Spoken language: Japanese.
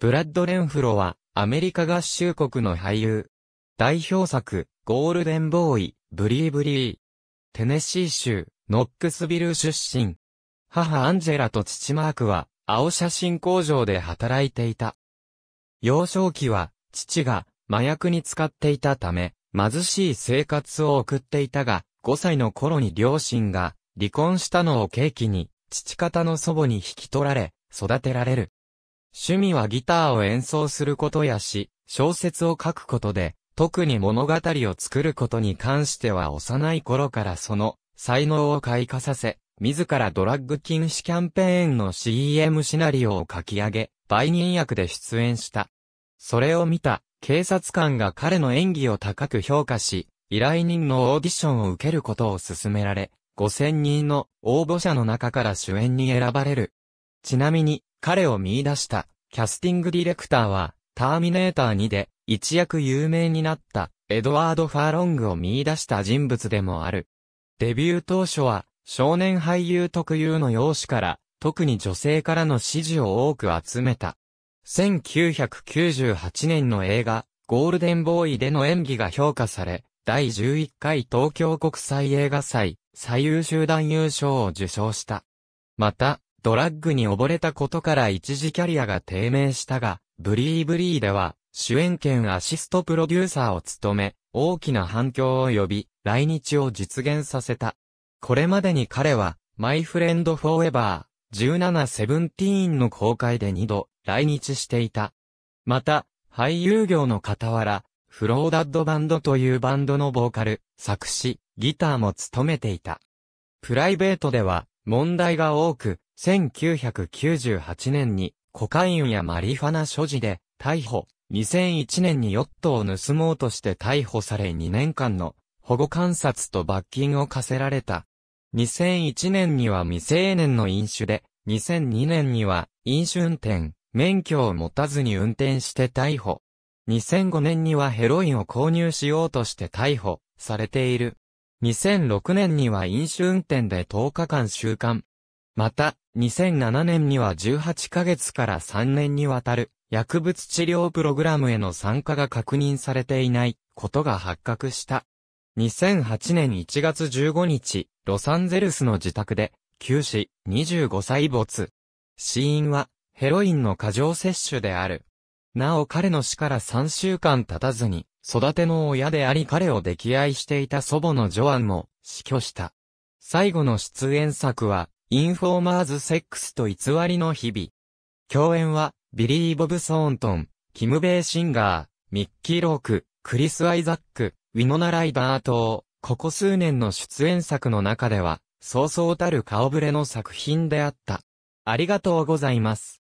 ブラッド・レンフロは、アメリカ合衆国の俳優。代表作、ゴールデンボーイ、ブリーブリー。テネシー州、ノックスビル出身。母アンジェラと父マークは、青写真工場で働いていた。幼少期は、父が麻薬に使っていたため、貧しい生活を送っていたが、5歳の頃に両親が離婚したのを契機に、父方の祖母に引き取られ、育てられる。趣味はギターを演奏することやし、小説を書くことで、特に物語を作ることに関しては幼い頃からその才能を開花させ、自らドラッグ禁止キャンペーンの CM シナリオを書き上げ、売人役で出演した。それを見た警察官が彼の演技を高く評価し、依頼人のオーディションを受けることを勧められ、5000人の応募者の中から主演に選ばれる。ちなみに、彼を見出した、キャスティングディレクターは、ターミネーター2で、一躍有名になった、エドワード・ファーロングを見出した人物でもある。デビュー当初は、少年俳優特有の容姿から、特に女性からの支持を多く集めた。1998年の映画、ゴールデンボーイでの演技が評価され、第11回東京国際映画祭、最優秀男優賞を受賞した。また、ドラッグに溺れたことから一時キャリアが低迷したが、ブリーブリーでは、主演権アシストプロデューサーを務め、大きな反響を呼び、来日を実現させた。これまでに彼は、マイフレンドフォーエバー、17セブンティーンの公開で2度、来日していた。また、俳優業の傍ら、フローダッドバンドというバンドのボーカル、作詞、ギターも務めていた。プライベートでは、問題が多く、1998年にコカインやマリファナ所持で逮捕、2001年にヨットを盗もうとして逮捕され2年間の保護観察と罰金を課せられた。2001年には未成年の飲酒で、2002年には飲酒運転、免許を持たずに運転して逮捕。2005年にはヘロインを購入しようとして逮捕されている。2006年には飲酒運転で10日間週間。また、2007年には18ヶ月から3年にわたる薬物治療プログラムへの参加が確認されていないことが発覚した。2008年1月15日、ロサンゼルスの自宅で、急死、25歳没。死因は、ヘロインの過剰摂取である。なお彼の死から3週間経たずに、育ての親であり彼を溺愛していた祖母のジョアンも死去した。最後の出演作は、インフォーマーズ・セックスと偽りの日々。共演は、ビリー・ボブ・ソーントン、キム・ベイ・シンガー、ミッキー・ローク、クリス・アイザック、ウィノナ・ライバー等、ここ数年の出演作の中では、そうそうたる顔ぶれの作品であった。ありがとうございます。